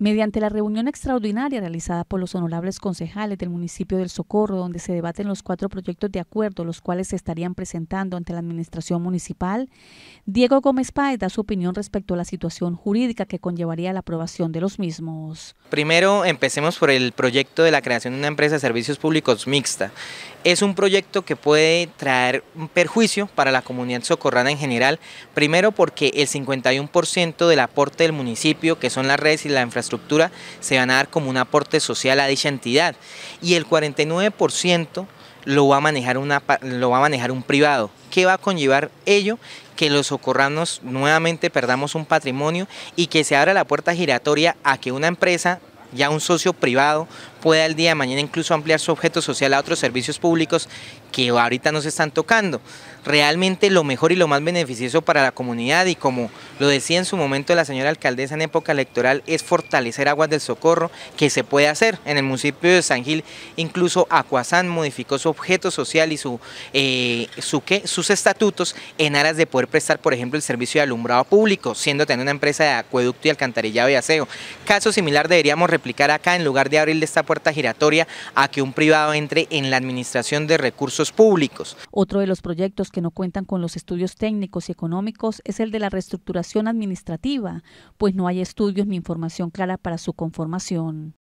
Mediante la reunión extraordinaria realizada por los honorables concejales del municipio del Socorro, donde se debaten los cuatro proyectos de acuerdo, los cuales se estarían presentando ante la administración municipal, Diego Gómez Páez da su opinión respecto a la situación jurídica que conllevaría la aprobación de los mismos. Primero, empecemos por el proyecto de la creación de una empresa de servicios públicos mixta es un proyecto que puede traer un perjuicio para la comunidad socorrana en general, primero porque el 51% del aporte del municipio, que son las redes y la infraestructura, se van a dar como un aporte social a dicha entidad y el 49% lo va a manejar lo va a manejar un privado. ¿Qué va a conllevar ello? Que los socorranos nuevamente perdamos un patrimonio y que se abra la puerta giratoria a que una empresa ya un socio privado pueda el día de mañana incluso ampliar su objeto social a otros servicios públicos que ahorita no se están tocando. Realmente lo mejor y lo más beneficioso para la comunidad y como lo decía en su momento la señora alcaldesa en época electoral es fortalecer Aguas del Socorro que se puede hacer. En el municipio de San Gil incluso Acuazán modificó su objeto social y su, eh, su sus estatutos en aras de poder prestar por ejemplo el servicio de alumbrado público, siendo también una empresa de acueducto y alcantarillado y aseo. Caso similar deberíamos replicar acá en lugar de abrirle esta puerta giratoria a que un privado entre en la administración de recursos públicos. Otro de los proyectos que no cuentan con los estudios técnicos y económicos es el de la reestructuración administrativa, pues no hay estudios ni información clara para su conformación.